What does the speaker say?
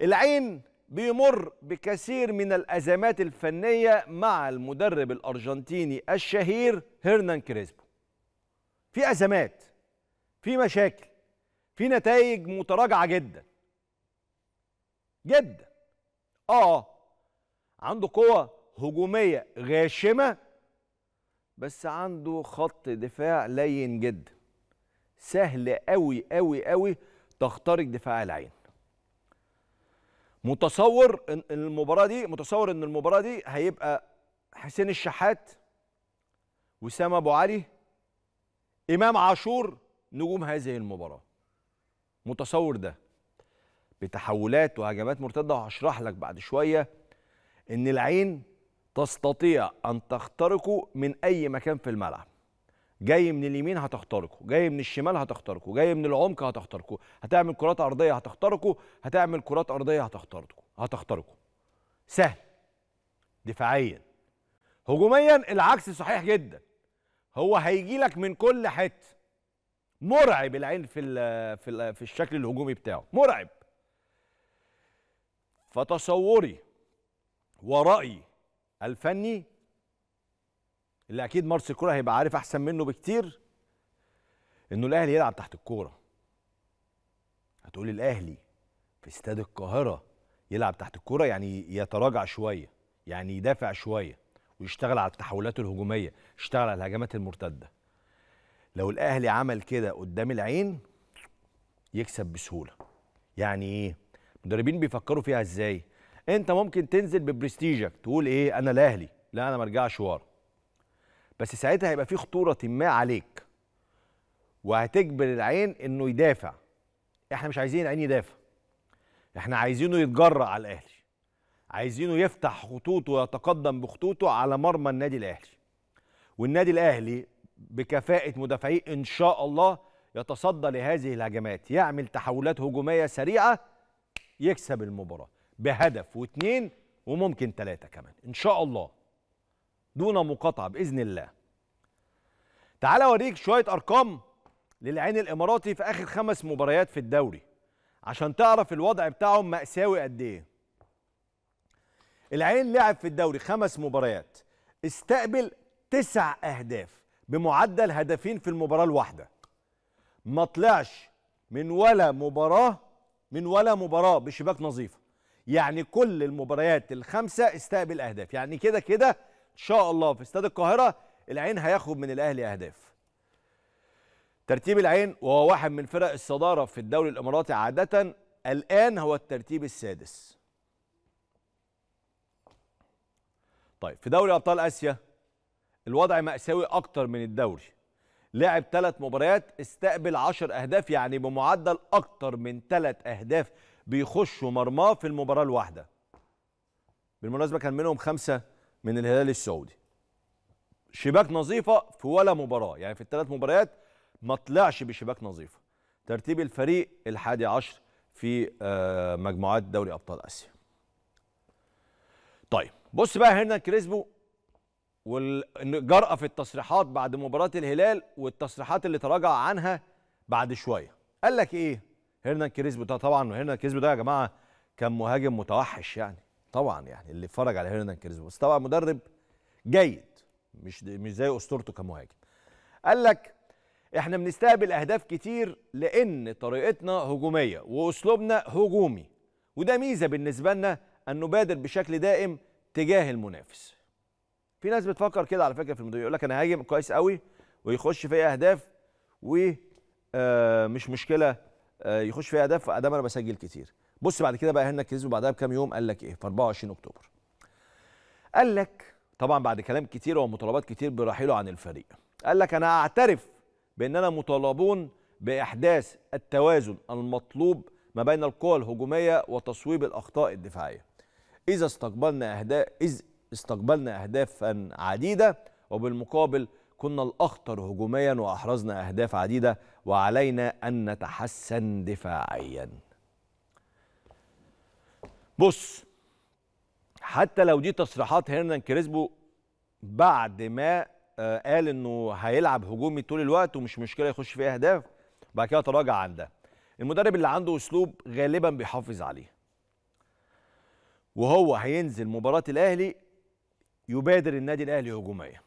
العين بيمر بكثير من الأزمات الفنية مع المدرب الأرجنتيني الشهير هيرنان كريسبو في أزمات في مشاكل في نتائج متراجعة جدا جدا آه عنده قوة هجومية غاشمة بس عنده خط دفاع لين جدا سهل قوي قوي قوي تخترق دفاع العين متصور ان المباراه دي متصور ان المباراه دي هيبقى حسين الشحات وسام ابو علي امام عاشور نجوم هذه المباراه متصور ده بتحولات وهجمات مرتده وهشرح لك بعد شويه ان العين تستطيع ان تخترقه من اي مكان في الملعب جاي من اليمين هتخترقه جاي من الشمال هتخترقه جاي من العمق هتخترقه هتعمل كرات ارضيه هتخترقه هتعمل كرات ارضيه هتخترقه هتخترقه سهل دفاعيا هجوميا العكس صحيح جدا هو هيجي لك من كل حته مرعب العين في الـ في الـ في الشكل الهجومي بتاعه مرعب فتصوري ورايي الفني اللي اكيد مارسي الكوره هيبقى عارف احسن منه بكتير انه الاهلي يلعب تحت الكوره هتقولي الاهلي في استاد القاهره يلعب تحت الكوره يعني يتراجع شويه يعني يدافع شويه ويشتغل على التحولات الهجوميه يشتغل على الهجمات المرتده لو الاهلي عمل كده قدام العين يكسب بسهوله يعني ايه المدربين بيفكروا فيها ازاي انت ممكن تنزل ببرستيجك تقول ايه انا الاهلي لا انا ما ارجعش ورا بس ساعتها هيبقى في خطوره ما عليك وهتجبر العين انه يدافع احنا مش عايزين العين يدافع احنا عايزينه يتجرأ على الاهلي عايزينه يفتح خطوطه ويتقدم بخطوطه على مرمى النادي الاهلي والنادي الاهلي بكفاءه مدافعيه ان شاء الله يتصدى لهذه الهجمات يعمل تحولات هجوميه سريعه يكسب المباراه بهدف واثنين وممكن ثلاثه كمان ان شاء الله دون مقاطعه باذن الله تعال اوريك شويه ارقام للعين الاماراتي في اخر خمس مباريات في الدوري عشان تعرف الوضع بتاعهم ماساوي قد ايه العين لعب في الدوري خمس مباريات استقبل تسع اهداف بمعدل هدفين في المباراه الواحده ما طلعش من ولا مباراه من ولا مباراه بشباك نظيفه يعني كل المباريات الخمسه استقبل اهداف يعني كده كده شاء الله في استاد القاهره العين هياخد من الاهلي اهداف ترتيب العين وهو واحد من فرق الصداره في الدوري الاماراتي عاده الان هو الترتيب السادس طيب في دوري ابطال اسيا الوضع ماساوي اكتر من الدوري لعب ثلاث مباريات استقبل 10 اهداف يعني بمعدل اكتر من ثلاث اهداف بيخشوا مرماه في المباراه الواحده بالمناسبه كان منهم خمسه من الهلال السعودي شباك نظيفه في ولا مباراه يعني في الثلاث مباريات ما طلعش بشباك نظيفه ترتيب الفريق الحادي عشر في آه، مجموعات دوري ابطال اسيا طيب بص بقى هنا كريسبو والجرأة في التصريحات بعد مباراة الهلال والتصريحات اللي تراجع عنها بعد شوية قال لك ايه هيرنان كريسبو ده طبعا هيرنان كريسبو ده يا جماعة كان مهاجم متوحش يعني طبعا يعني اللي اتفرج على هيرنان كاريزما بس طبعا مدرب جيد مش مش زي اسطورته كمهاجم قال لك احنا بنستقبل اهداف كتير لان طريقتنا هجوميه واسلوبنا هجومي وده ميزه بالنسبه لنا ان نبادر بشكل دائم تجاه المنافس في ناس بتفكر كده على فكره في المدرب يقول لك انا هاجم كويس قوي ويخش فيا اهداف ومش آه، مشكله آه، يخش في اهداف ادام انا بسجل كتير بص بعد كده بقى هنا كذب بعدها بكام يوم قال لك ايه في 24 اكتوبر قال لك طبعا بعد كلام كتير ومطالبات كتير برحيله عن الفريق قال لك انا اعترف باننا مطالبون باحداث التوازن المطلوب ما بين القوى الهجوميه وتصويب الاخطاء الدفاعيه اذا استقبلنا اهداف اذ استقبلنا اهدافا عديده وبالمقابل كنا الاخطر هجوميا واحرزنا اهداف عديده وعلينا ان نتحسن دفاعيا بص حتى لو دي تصريحات هيرنان كريسبو بعد ما آه، قال انه هيلعب هجومي طول الوقت ومش مشكله يخش فيه اهداف بعد كده تراجع عن ده المدرب اللي عنده اسلوب غالبا بيحافظ عليه وهو هينزل مباراه الاهلي يبادر النادي الاهلي هجوميا